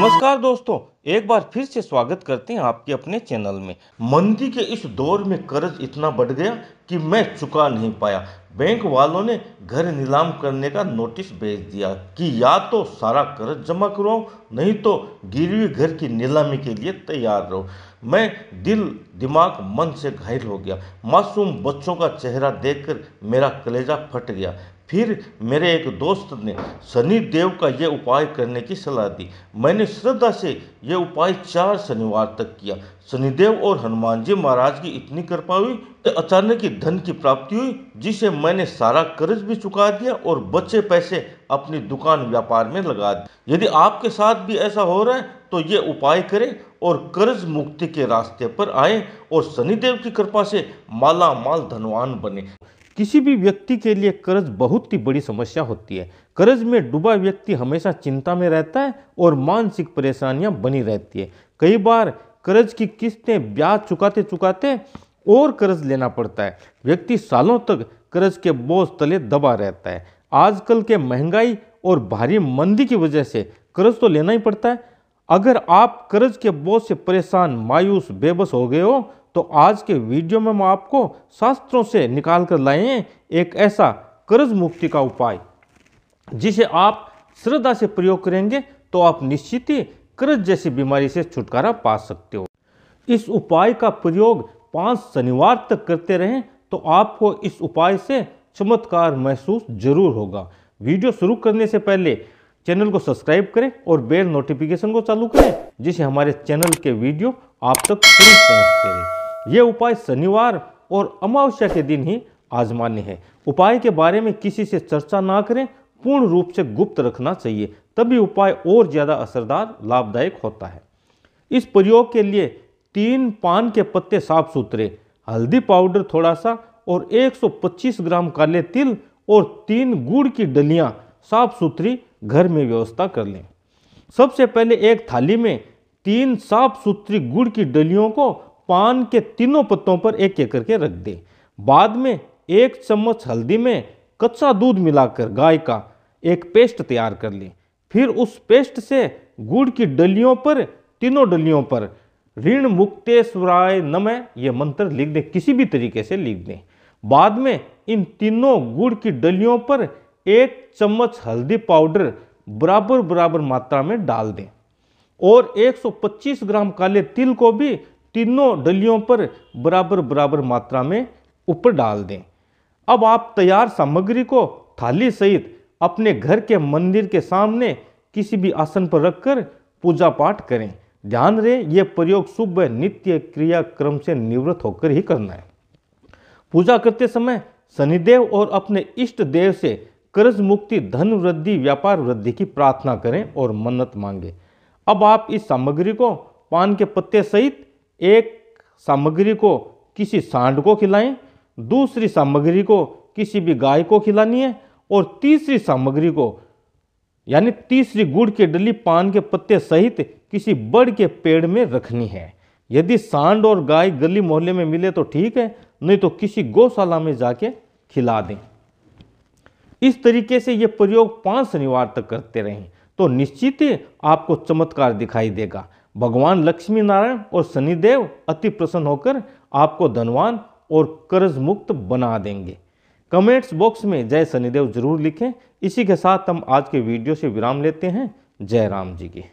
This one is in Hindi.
नमस्कार दोस्तों एक बार फिर से स्वागत करते हैं आपके अपने चैनल में मंदी के इस दौर में कर्ज इतना बढ़ गया कि मैं चुका नहीं पाया बैंक वालों ने घर नीलाम करने का नोटिस भेज दिया कि या तो सारा कर्ज जमा करवाओ नहीं तो गिरवी घर की नीलामी के लिए तैयार रहो मैं दिल दिमाग मन से घायल हो गया मासूम बच्चों का चेहरा देखकर मेरा कलेजा फट गया फिर मेरे एक दोस्त ने सनी देव का यह उपाय करने की सलाह दी मैंने श्रद्धा से यह उपाय चार शनिवार तक किया शनिदेव और हनुमान जी महाराज की इतनी कृपा हुई तो अचानक ही धन की प्राप्ति हुई जिसे मैंने सारा कर्ज भी चुका दिया और बचे पैसे अपनी दुकान व्यापार में लगा दिए यदि आपके साथ भी ऐसा हो रहा है तो ये उपाय करें और कर्ज मुक्ति के रास्ते पर आए और शनिदेव की कृपा से माला माल धनवान बने किसी भी व्यक्ति के लिए कर्ज बहुत ही बड़ी समस्या होती है कर्ज में डूबा व्यक्ति हमेशा चिंता में रहता है और मानसिक परेशानियां बनी रहती है कई बार कर्ज की किस्तें ब्याज चुकाते चुकाते और कर्ज लेना पड़ता है व्यक्ति सालों तक कर्ज के बोझ तले दबा रहता है आजकल के महंगाई और भारी मंदी की वजह से कर्ज तो लेना ही पड़ता है अगर आप कर्ज के बोझ से परेशान मायूस बेबस हो गए हो तो आज के वीडियो में हम आपको शास्त्रों से निकाल कर लाए हैं एक ऐसा कर्ज मुक्ति का उपाय जिसे आप श्रद्धा से प्रयोग करेंगे तो आप निश्चित ही कर्ज जैसी बीमारी से छुटकारा पा सकते हो इस उपाय का प्रयोग पाँच शनिवार तक करते रहें तो आपको इस उपाय से चमत्कार महसूस जरूर होगा वीडियो शुरू करने से पहले चैनल को सब्सक्राइब करें और बेल नोटिफिकेशन को चालू करें जिससे हमारे चैनल के वीडियो आप तक तुरंत पहुँचते रहें ये उपाय शनिवार और अमावस्या के दिन ही आजमान्य है उपाय के बारे में किसी से चर्चा ना करें पूर्ण रूप से गुप्त रखना चाहिए तभी उपाय और ज़्यादा असरदार लाभदायक होता है इस प्रयोग के लिए तीन पान के पत्ते साफ सुथरे हल्दी पाउडर थोड़ा सा और 125 ग्राम काले तिल और तीन गुड़ की डलियाँ साफ सुथरी घर में व्यवस्था कर लें सबसे पहले एक थाली में तीन साफ सुथरी गुड़ की डलियों को पान के तीनों पत्तों पर एक एक करके रख दें बाद में एक चम्मच हल्दी में कच्चा दूध मिलाकर गाय का एक पेस्ट तैयार कर लें फिर उस पेस्ट से गुड़ की डलियों पर तीनों डलियों पर ऋण मुक्तेश्वराय नम ये मंत्र लिख दें किसी भी तरीके से लिख दें बाद में इन तीनों गुड़ की डलियों पर एक चम्मच हल्दी पाउडर बराबर बराबर मात्रा में डाल दें और 125 ग्राम काले तिल को भी तीनों डलियों पर बराबर बराबर मात्रा में ऊपर डाल दें अब आप तैयार सामग्री को थाली सहित अपने घर के मंदिर के सामने किसी भी आसन पर रखकर पूजा पाठ करें ध्यान रहे यह प्रयोग शुभ नित्य क्रियाक्रम से निवृत्त होकर ही करना है पूजा करते समय शनिदेव और अपने इष्ट देव से कर्ज मुक्ति धन वृद्धि व्यापार वृद्धि की प्रार्थना करें और मन्नत मांगे अब आप इस सामग्री को पान के पत्ते सहित एक सामग्री को किसी सांड को खिलाएं दूसरी सामग्री को किसी भी गाय को खिलानी है और तीसरी सामग्री को यानी तीसरी गुड़ की डली पान के पत्ते सहित किसी बड़ के पेड़ में रखनी है यदि सांड और गाय गली मोहल्ले में मिले तो ठीक है नहीं तो किसी गौशाला में जाके खिला दें इस तरीके से ये प्रयोग पांच शनिवार तक करते रहें तो निश्चित ही आपको चमत्कार दिखाई देगा भगवान लक्ष्मी नारायण और शनिदेव अति प्रसन्न होकर आपको धनवान और कर्ज मुक्त बना देंगे कमेंट्स बॉक्स में जय शनिदेव जरूर लिखें इसी के साथ हम आज के वीडियो से विराम लेते हैं जय राम जी की